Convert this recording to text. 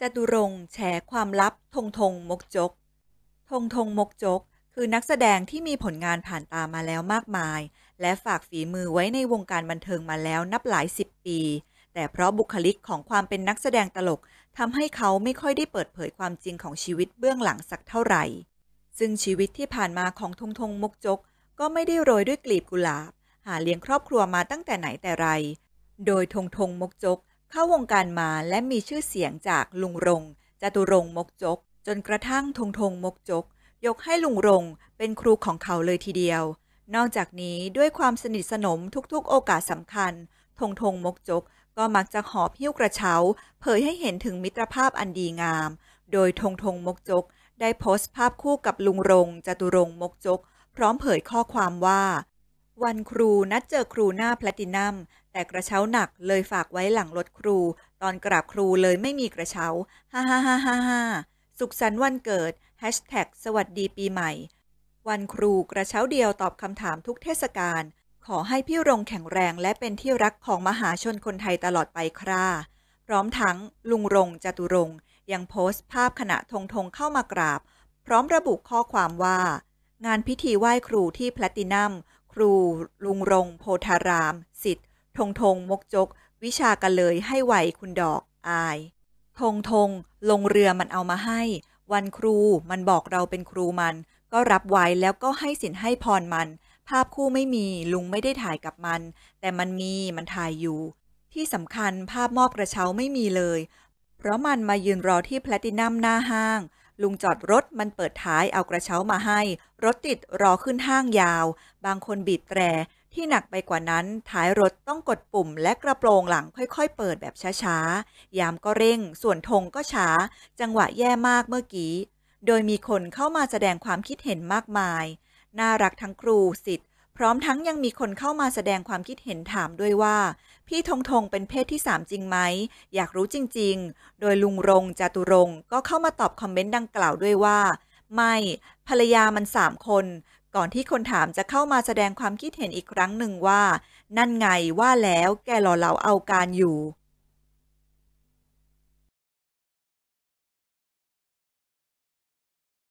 จตุรงแฉความลับ ทงทงมกจกทงทงมกจกคือนักแสดงที่มีผลงานผ่านตามาแล้วมากมาย และฝากฝีมือไว้ในวงการบันเทิงมาแล้วนับหลายสิบปี แต่เพราะบุคลิกของความเป็นนักแสดงตลกทำให้เขาไม่ค่อยได้เปิดเผยความจริงของชีวิตเบื้องหลังสักเท่าไหร่ ซึ่งชีวิตที่ผ่านมาของทงทงมกจกก็ไม่ได้โรยด้วยกลีบกุหลาบ หาเลี้ยงครอบครัวมาตั้งแต่ไหนแต่ไร โดยทงทงมกจกเข้าวงการมาและมีชื่อเสียงจากลุงรงจตุรง มกจกจนกระทั่งทงทงมกจก ยกให้ลุงรงเป็นครูของเขาเลยทีเดียว นอกจากนี้ด้วยความสนิทสนมทุกๆโอกาสสำคัญทงทงมกจกก็มักจะหอบหิ้วกระเช้าเผยให้เห็นถึงมิตรภาพอันดีงาม โดยทงทงมกจกได้โพสต์ภาพคู่กับลุงรงจตุรง มกจกพร้อมเผยข้อความว่า วันครูนัดเจอครูหน้าแพลตินัมแต่กระเช้าหนักเลยฝากไว้หลังรถครู ตอนกราบครูเลยไม่มีกระเช้า ฮ่าฮ่าฮ่าฮ่าฮ่าสุขสันต์วันเกิดแฮชแท็กสวัสดีปีใหม่ วันครูกระเช้าเดียวตอบคำถามทุกเทศกาล ขอให้พี่รงแข็งแรง และเป็นที่รักของมหาชนคนไทยตลอดไปคราพร้อมทั้ง ลุงรงจตุรงยังโพสต์ภาพขณะธงธงเข้ามากราบ พร้อมระบุข้อความว่า งานพิธีไหว้ครูที่แพลตินัมครู ลุงรง โพธารามสิทธิ์ทงทงมกจกวิชากันเลยให้ไหวคุณดอก อาย ทงทง ลงเรือมันเอามาให้ วันครูมันบอกเราเป็นครูมัน ก็รับไว้แล้วก็ให้สินให้พรมัน ภาพคู่ไม่มี ลุงไม่ได้ถ่ายกับมัน แต่มันมี มันถ่ายอยู่ ที่สำคัญภาพมอบกระเช้าไม่มีเลย เพราะมันมายืนรอที่แพลตินัมหน้าห้าง ลุงจอดรถมันเปิดท้ายเอากระเช้ามาให้รถติดรอขึ้นห้างยาว บางคนบีบแตรที่หนักไปกว่านั้นท้ายรถต้องกดปุ่มและกระโปรงหลังค่อยๆเปิดแบบช้าๆ ยามก็เร่งส่วนธงก็ช้า จังหวะแย่มากเมื่อกี้ โดยมีคนเข้ามาแสดงความคิดเห็นมากมาย น่ารักทั้งครูสิทธิ์พร้อมทั้งยังมีคนเข้ามาแสดงความคิดเห็นถามด้วยว่า พี่ธงธงเป็นเพศที่สามจริงไหม อยากรู้จริงๆ โดยลุงรงจตุรงก็เข้ามาตอบคอมเมนต์ดังกล่าวด้วยว่า ไม่ภรรยามันสามคนก่อนที่คนถามจะเข้ามาแสดงความคิดเห็นอีกครั้งหนึ่งว่า นั่นไงว่าแล้วแกหล่อเหลาเอาการอยู่